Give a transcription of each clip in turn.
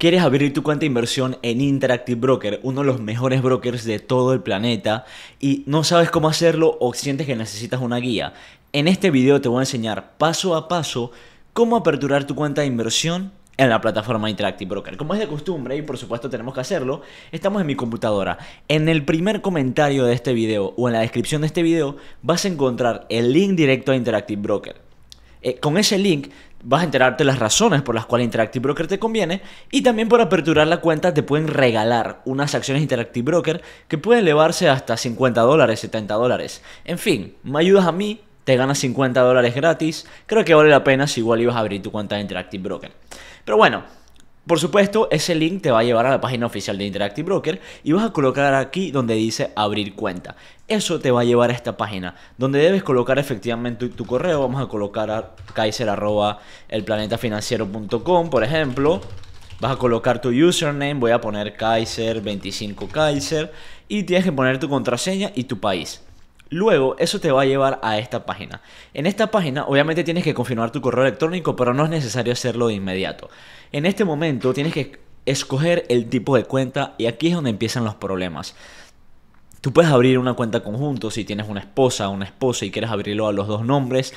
¿Quieres abrir tu cuenta de inversión en Interactive Broker, uno de los mejores brokers de todo el planeta, y no sabes cómo hacerlo o sientes que necesitas una guía? En este video te voy a enseñar paso a paso cómo aperturar tu cuenta de inversión en la plataforma Interactive Broker. Como es de costumbre, y por supuesto tenemos que hacerlo, estamos en mi computadora. En el primer comentario de este video o en la descripción de este video vas a encontrar el link directo a Interactive Broker eh, con ese link vas a enterarte las razones por las cuales Interactive Broker te conviene y también por aperturar la cuenta te pueden regalar unas acciones Interactive Broker que pueden elevarse hasta 50 dólares, 70 dólares. En fin, me ayudas a mí, te ganas 50 dólares gratis, creo que vale la pena si igual ibas a abrir tu cuenta de Interactive Broker. Pero bueno, por supuesto, ese link te va a llevar a la página oficial de Interactive Broker y vas a colocar aquí donde dice abrir cuenta. Eso te va a llevar a esta página donde debes colocar efectivamente tu, correo. Vamos a colocar a Kaiser@elplanetafinanciero.com, por ejemplo. Vas a colocar tu username, voy a poner Kaiser25Kaiser y tienes que poner tu contraseña y tu país. Luego, eso te va a llevar a esta página. En esta página, obviamente tienes que confirmar tu correo electrónico, pero no es necesario hacerlo de inmediato. En este momento, tienes que escoger el tipo de cuenta y aquí es donde empiezan los problemas. Tú puedes abrir una cuenta conjunto si tienes una esposa o una esposa y quieres abrirlo a los dos nombres,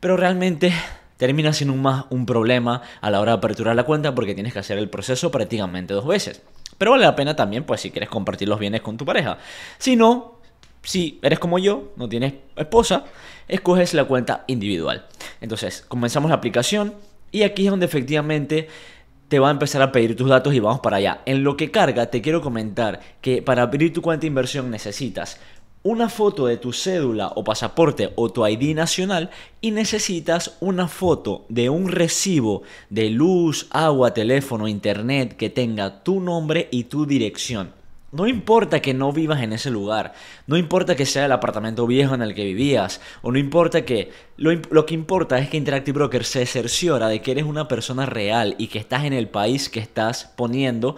pero realmente termina siendo un más un problema a la hora de aperturar la cuenta porque tienes que hacer el proceso prácticamente dos veces. Pero vale la pena también, pues, si quieres compartir los bienes con tu pareja. Si no, si eres como yo, no tienes esposa, escoges la cuenta individual. Entonces, comenzamos la aplicación y aquí es donde efectivamente te va a empezar a pedir tus datos y vamos para allá. En lo que carga, te quiero comentar que para abrir tu cuenta de inversión necesitas una foto de tu cédula o pasaporte o tu ID nacional y necesitas una foto de un recibo de luz, agua, teléfono, internet que tenga tu nombre y tu dirección. No importa que no vivas en ese lugar, no importa que sea el apartamento viejo en el que vivías, o no importa que... Lo, que importa es que Interactive Broker se cerciora de que eres una persona real y que estás en el país que estás poniendo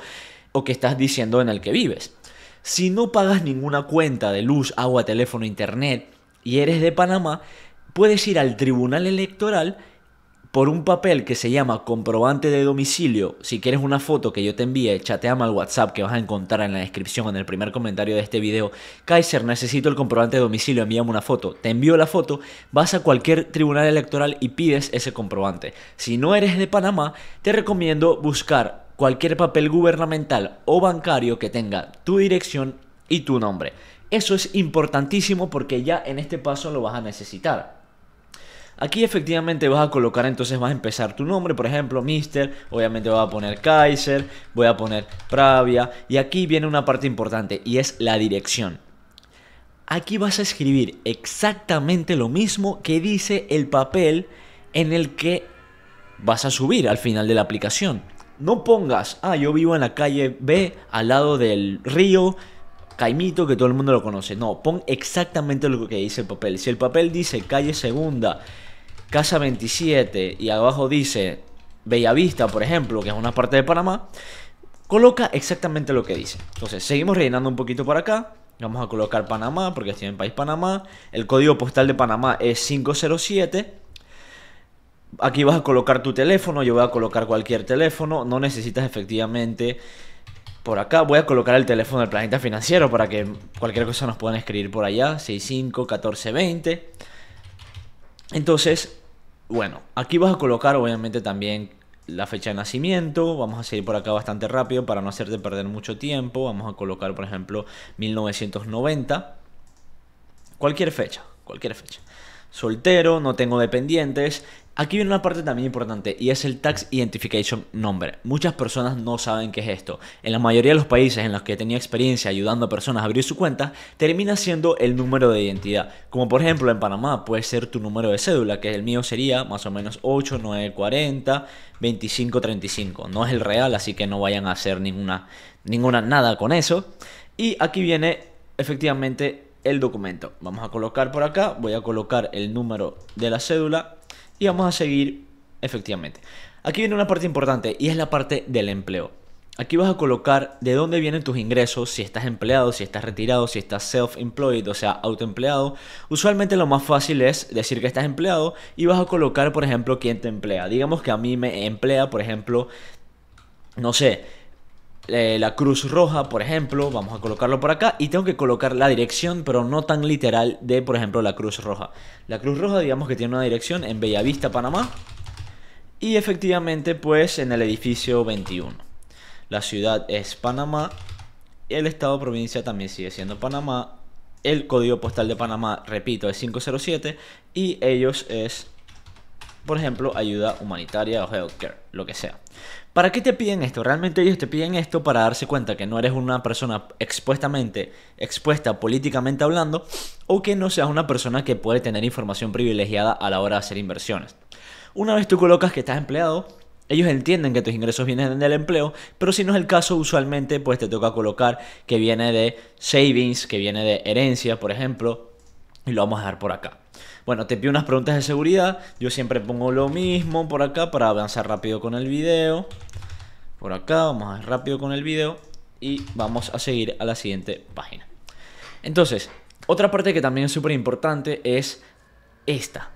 o que estás diciendo en el que vives. Si no pagas ninguna cuenta de luz, agua, teléfono, internet y eres de Panamá, puedes ir al tribunal electoral por un papel que se llama comprobante de domicilio. Si quieres una foto que yo te envíe, chateame al WhatsApp que vas a encontrar en la descripción, en el primer comentario de este video. Kaiser, necesito el comprobante de domicilio, envíame una foto. Te envío la foto, vas a cualquier tribunal electoral y pides ese comprobante. Si no eres de Panamá, te recomiendo buscar cualquier papel gubernamental o bancario que tenga tu dirección y tu nombre. Eso es importantísimo porque ya en este paso lo vas a necesitar. Aquí efectivamente vas a colocar, entonces vas a empezar tu nombre, por ejemplo, Mister, obviamente voy a poner Kaiser, voy a poner Pravia, y aquí viene una parte importante, y es la dirección. Aquí vas a escribir exactamente lo mismo que dice el papel en el que vas a subir al final de la aplicación. No pongas, ah, yo vivo en la calle B, al lado del río, Caimito, que todo el mundo lo conoce. No, pon exactamente lo que dice el papel. Si el papel dice calle segunda, Casa 27 y abajo dice Bellavista, por ejemplo, que es una parte de Panamá, coloca exactamente lo que dice. Entonces, seguimos rellenando un poquito para acá. Vamos a colocar Panamá, porque estoy en país Panamá. El código postal de Panamá es 507. Aquí vas a colocar tu teléfono, yo voy a colocar cualquier teléfono. No necesitas efectivamente... Por acá voy a colocar el teléfono del planeta financiero para que cualquier cosa nos puedan escribir por allá. 65 14 Entonces, bueno, aquí vas a colocar obviamente también la fecha de nacimiento, vamos a seguir por acá bastante rápido para no hacerte perder mucho tiempo, vamos a colocar por ejemplo 1990, cualquier fecha, cualquier fecha. Soltero, no tengo dependientes, Aquí viene una parte también importante y es el Tax Identification Number. Muchas personas no saben qué es esto. En la mayoría de los países en los que he tenido experiencia ayudando a personas a abrir su cuenta, termina siendo el número de identidad. Como por ejemplo en Panamá puede ser tu número de cédula, que el mío sería más o menos 8940 2535. No es el real, así que no vayan a hacer ninguna, ninguna nada con eso. Y aquí viene efectivamente el documento. Vamos a colocar por acá, voy a colocar el número de la cédula y vamos a seguir efectivamente. Aquí viene una parte importante y es la parte del empleo. Aquí vas a colocar de dónde vienen tus ingresos, si estás empleado, si estás retirado, si estás self-employed, o sea, autoempleado. Usualmente lo más fácil es decir que estás empleado y vas a colocar, por ejemplo, quién te emplea. Digamos que a mí me emplea, por ejemplo, no sé, eh, la cruz roja, por ejemplo, vamos a colocarlo por acá y tengo que colocar la dirección, pero no tan literal de, por ejemplo, la cruz roja. La cruz roja, digamos que tiene una dirección en Bellavista, Panamá y efectivamente, pues, en el edificio 21. La ciudad es Panamá, el estado provincia también sigue siendo Panamá, el código postal de Panamá, repito, es 507 y ellos es por ejemplo, ayuda humanitaria o healthcare, lo que sea. ¿Para qué te piden esto? Realmente ellos te piden esto para darse cuenta que no eres una persona expuestamente, expuesta políticamente hablando, o que no seas una persona que puede tener información privilegiada a la hora de hacer inversiones. Una vez tú colocas que estás empleado, ellos entienden que tus ingresos vienen del empleo, pero si no es el caso, usualmente pues te toca colocar que viene de savings, que viene de herencia, por ejemplo, y lo vamos a dejar por acá. Bueno, te pido unas preguntas de seguridad. Yo siempre pongo lo mismo por acá para avanzar rápido con el video. Por acá, vamos a ir rápido con el video. Y vamos a seguir a la siguiente página. Entonces, otra parte que también es súper importante es esta.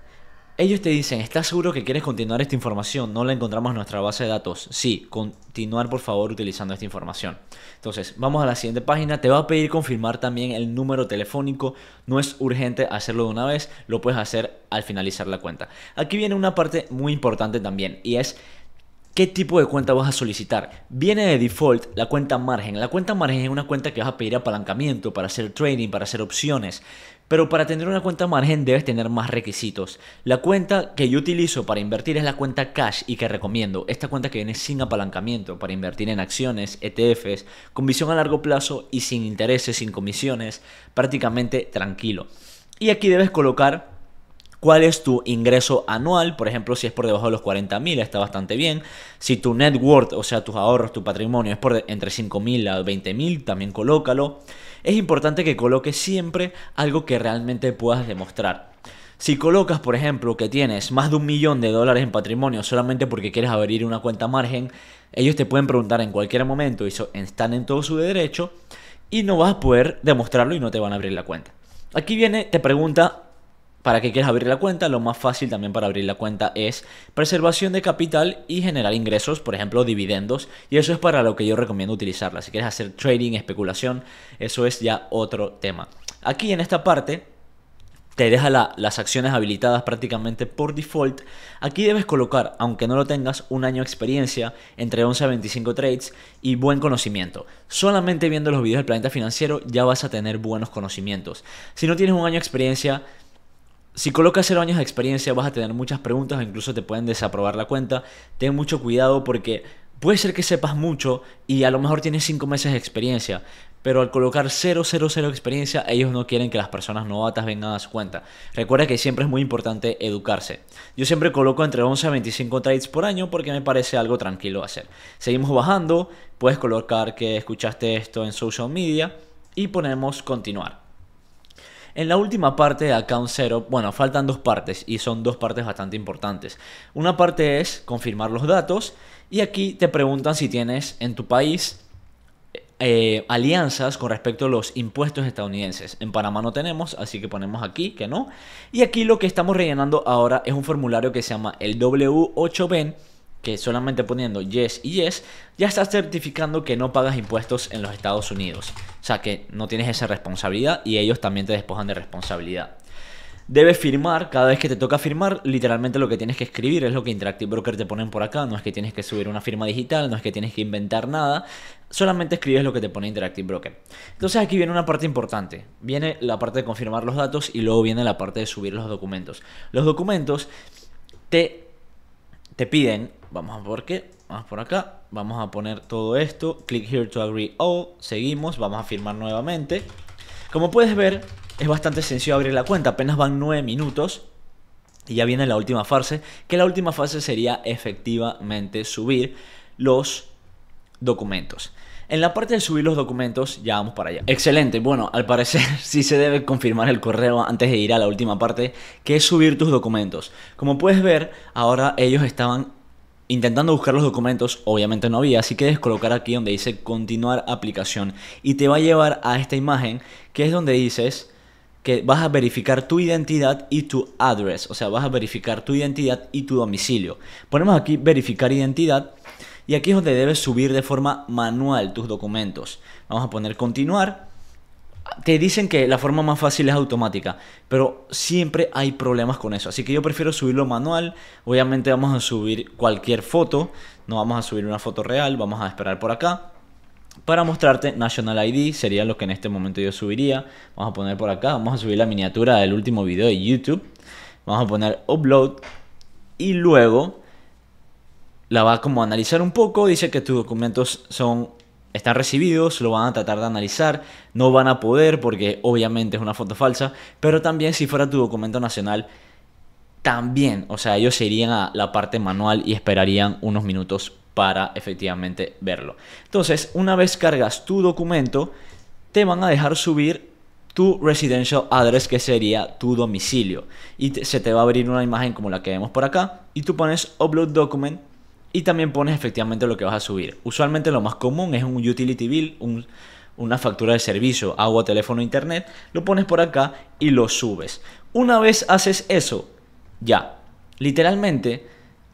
Ellos te dicen, ¿estás seguro que quieres continuar esta información? No la encontramos en nuestra base de datos. Sí, continuar por favor utilizando esta información. Entonces, vamos a la siguiente página. Te va a pedir confirmar también el número telefónico. No es urgente hacerlo de una vez, lo puedes hacer al finalizar la cuenta. Aquí viene una parte muy importante también y es ¿Qué tipo de cuenta vas a solicitar? Viene de default la cuenta margen. La cuenta margen es una cuenta que vas a pedir apalancamiento para hacer trading, para hacer opciones. Pero para tener una cuenta margen debes tener más requisitos. La cuenta que yo utilizo para invertir es la cuenta cash y que recomiendo. Esta cuenta que viene sin apalancamiento para invertir en acciones, ETFs, con visión a largo plazo y sin intereses, sin comisiones, prácticamente tranquilo. Y aquí debes colocar cuál es tu ingreso anual, por ejemplo, si es por debajo de los 40.000 está bastante bien. Si tu net worth, o sea, tus ahorros, tu patrimonio es por entre 5.000 mil a 20.000, mil, también colócalo es importante que coloques siempre algo que realmente puedas demostrar. Si colocas, por ejemplo, que tienes más de un millón de dólares en patrimonio solamente porque quieres abrir una cuenta margen, ellos te pueden preguntar en cualquier momento y están en todo su derecho y no vas a poder demostrarlo y no te van a abrir la cuenta. Aquí viene, te pregunta ¿Para que quieras abrir la cuenta? Lo más fácil también para abrir la cuenta es preservación de capital y generar ingresos, por ejemplo, dividendos. Y eso es para lo que yo recomiendo utilizarla. Si quieres hacer trading, especulación, eso es ya otro tema. Aquí en esta parte te deja las acciones habilitadas prácticamente por default. Aquí debes colocar, aunque no lo tengas, un año de experiencia, entre 11 a 25 trades y buen conocimiento. Solamente viendo los videos del planeta financiero ya vas a tener buenos conocimientos. Si no tienes un año de experiencia, si colocas 0 años de experiencia vas a tener muchas preguntas o incluso te pueden desaprobar la cuenta. Ten mucho cuidado porque puede ser que sepas mucho y a lo mejor tienes 5 meses de experiencia, pero al colocar 000 experiencia ellos no quieren que las personas novatas vengan a su cuenta. Recuerda que siempre es muy importante educarse. Yo siempre coloco entre 11 a 25 trades por año porque me parece algo tranquilo hacer. Seguimos bajando, puedes colocar que escuchaste esto en social media y ponemos continuar. En la última parte de Account Setup, bueno, faltan dos partes y son dos partes bastante importantes. Una parte es confirmar los datos y aquí te preguntan si tienes en tu país eh, alianzas con respecto a los impuestos estadounidenses. En Panamá no tenemos, así que ponemos aquí que no. Y aquí lo que estamos rellenando ahora es un formulario que se llama el W8BEN que solamente poniendo yes y yes, ya estás certificando que no pagas impuestos en los Estados Unidos. O sea que no tienes esa responsabilidad y ellos también te despojan de responsabilidad. Debes firmar, cada vez que te toca firmar, literalmente lo que tienes que escribir es lo que Interactive Broker te ponen por acá, no es que tienes que subir una firma digital, no es que tienes que inventar nada, solamente escribes lo que te pone Interactive Broker. Entonces aquí viene una parte importante, viene la parte de confirmar los datos y luego viene la parte de subir los documentos. Los documentos te te piden Vamos a por qué. Vamos por acá. Vamos a poner todo esto. Click here to agree all. Seguimos. Vamos a firmar nuevamente. Como puedes ver, es bastante sencillo abrir la cuenta. Apenas van 9 minutos. Y ya viene la última fase. Que la última fase sería efectivamente subir los documentos. En la parte de subir los documentos ya vamos para allá. Excelente, bueno, al parecer sí se debe confirmar el correo antes de ir a la última parte, que es subir tus documentos. Como puedes ver, ahora ellos estaban Intentando buscar los documentos, obviamente no había, así que descolocar aquí donde dice continuar aplicación y te va a llevar a esta imagen que es donde dices que vas a verificar tu identidad y tu address, o sea, vas a verificar tu identidad y tu domicilio. Ponemos aquí verificar identidad y aquí es donde debes subir de forma manual tus documentos. Vamos a poner continuar te dicen que la forma más fácil es automática, pero siempre hay problemas con eso. Así que yo prefiero subirlo manual. Obviamente vamos a subir cualquier foto, no vamos a subir una foto real, vamos a esperar por acá. Para mostrarte National ID sería lo que en este momento yo subiría. Vamos a poner por acá, vamos a subir la miniatura del último video de YouTube. Vamos a poner upload y luego la va como a analizar un poco. Dice que tus documentos son están recibidos, lo van a tratar de analizar, no van a poder porque obviamente es una foto falsa, pero también si fuera tu documento nacional, también, o sea, ellos irían a la parte manual y esperarían unos minutos para efectivamente verlo. Entonces, una vez cargas tu documento, te van a dejar subir tu residential address, que sería tu domicilio. Y se te va a abrir una imagen como la que vemos por acá. Y tú pones upload document y también pones efectivamente lo que vas a subir. Usualmente lo más común es un utility bill, una factura de servicio, agua, teléfono, internet, lo pones por acá y lo subes. Una vez haces eso, ya, literalmente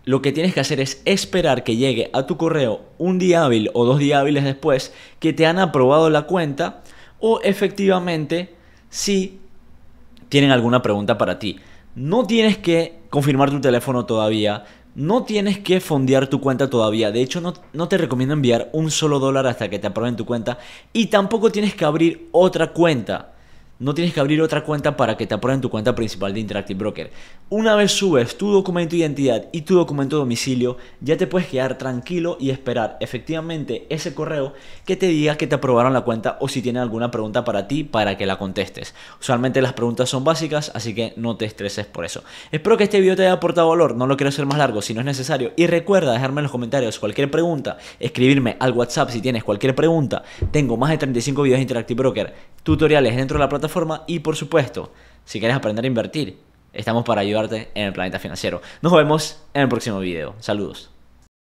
lo que tienes que hacer es esperar que llegue a tu correo un día hábil o dos días hábiles después que te han aprobado la cuenta o efectivamente si tienen alguna pregunta para ti. No tienes que confirmar tu teléfono todavía, no tienes que fondear tu cuenta todavía. De hecho, no, te recomiendo enviar un solo dólar hasta que te aprueben tu cuenta. Y tampoco tienes que abrir otra cuenta no tienes que abrir otra cuenta para que te aprueben tu cuenta principal de Interactive Broker. Una vez subes tu documento de identidad y tu documento de domicilio, ya te puedes quedar tranquilo y esperar efectivamente ese correo que te diga que te aprobaron la cuenta o si tiene alguna pregunta para ti para que la contestes. Usualmente las preguntas son básicas, así que no te estreses por eso. Espero que este video te haya aportado valor, no lo quiero hacer más largo si no es necesario y recuerda dejarme en los comentarios cualquier pregunta, escribirme al WhatsApp si tienes cualquier pregunta. Tengo más de 35 videos de Interactive Broker, tutoriales dentro de la plataforma y por supuesto, si quieres aprender a invertir, estamos para ayudarte en el planeta financiero. Nos vemos en el próximo video. Saludos.